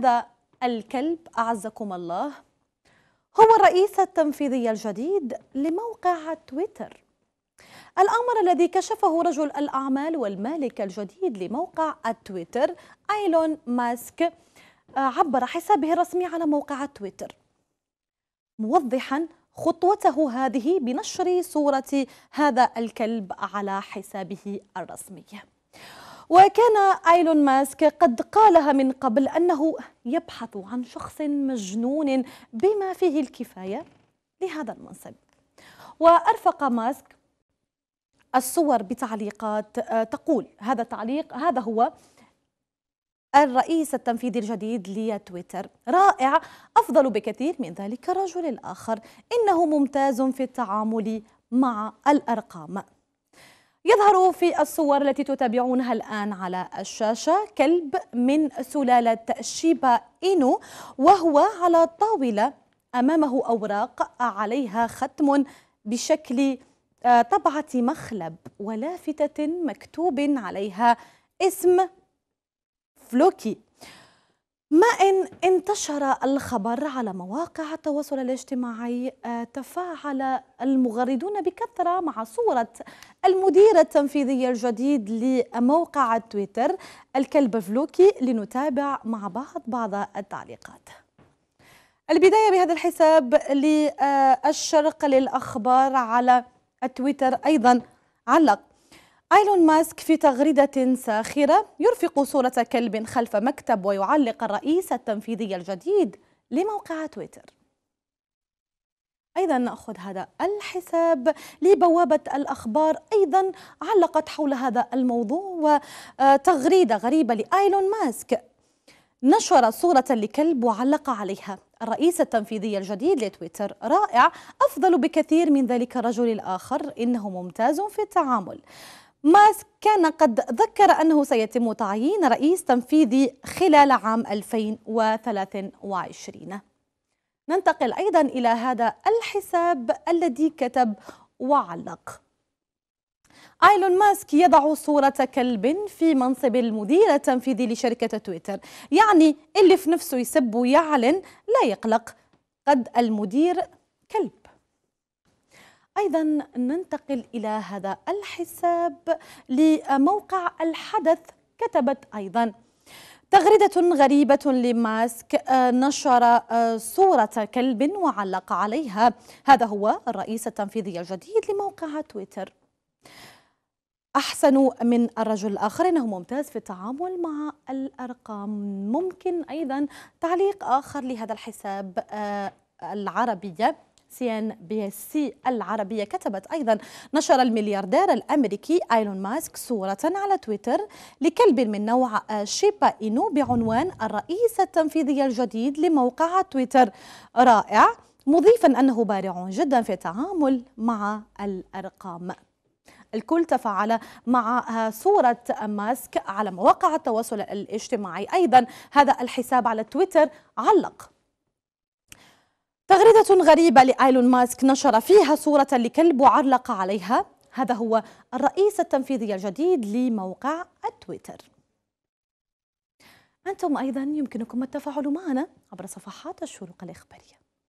هذا الكلب أعزكم الله هو الرئيس التنفيذي الجديد لموقع تويتر الأمر الذي كشفه رجل الأعمال والمالك الجديد لموقع التويتر ايلون ماسك آه، عبر حسابه الرسمي على موقع تويتر موضحا خطوته هذه بنشر صورة هذا الكلب على حسابه الرسمي وكان ايلون ماسك قد قالها من قبل انه يبحث عن شخص مجنون بما فيه الكفايه لهذا المنصب وارفق ماسك الصور بتعليقات آه، تقول هذا التعليق هذا هو الرئيس التنفيذي الجديد لتويتر رائع أفضل بكثير من ذلك الرجل الآخر إنه ممتاز في التعامل مع الأرقام يظهر في الصور التي تتابعونها الآن على الشاشة كلب من سلالة شيبا إينو وهو على طاولة أمامه أوراق عليها ختم بشكل آه، طبعة مخلب ولافتة مكتوب عليها اسم فلوكي ما إن انتشر الخبر على مواقع التواصل الاجتماعي آه، تفاعل المغردون بكثرة مع صورة المدير التنفيذي الجديد لموقع تويتر الكلب فلوكي لنتابع مع بعض بعض التعليقات البداية بهذا الحساب للشرق للأخبار على تويتر أيضا علق ايلون ماسك في تغريدة ساخرة يرفق صورة كلب خلف مكتب ويعلق الرئيس التنفيذي الجديد لموقع تويتر أيضا نأخذ هذا الحساب لبوابة الأخبار أيضا علقت حول هذا الموضوع وتغريدة آه، غريبة لآيلون ماسك نشر صورة لكلب وعلق عليها الرئيس التنفيذي الجديد لتويتر رائع أفضل بكثير من ذلك الرجل الآخر إنه ممتاز في التعامل ماسك كان قد ذكر أنه سيتم تعيين رئيس تنفيذي خلال عام 2023 ننتقل أيضا إلى هذا الحساب الذي كتب وعلق ايلون ماسك يضع صورة كلب في منصب المدير التنفيذي لشركة تويتر يعني اللي في نفسه يسب ويعلن لا يقلق قد المدير كلب أيضا ننتقل إلى هذا الحساب لموقع الحدث كتبت أيضا تغريدة غريبة لماسك آه، نشر آه، صورة كلب وعلق عليها هذا هو الرئيس التنفيذي الجديد لموقع تويتر أحسن من الرجل الآخر إنه ممتاز في التعامل مع الأرقام ممكن أيضا تعليق آخر لهذا الحساب آه، العربية سي ان بي سي العربية كتبت أيضا نشر الملياردير الأمريكي ايلون ماسك صورة على تويتر لكلب من نوع شيبا إينو بعنوان الرئيس التنفيذي الجديد لموقع تويتر رائع مضيفا أنه بارع جدا في التعامل مع الأرقام الكل تفاعل مع صورة ماسك على مواقع التواصل الاجتماعي أيضا هذا الحساب على تويتر علق تغريدة غريبة لآيلون ماسك نشر فيها صورة لكلب وعلق عليها هذا هو الرئيس التنفيذي الجديد لموقع التويتر أنتم أيضا يمكنكم التفاعل معنا عبر صفحات الشروق الإخبارية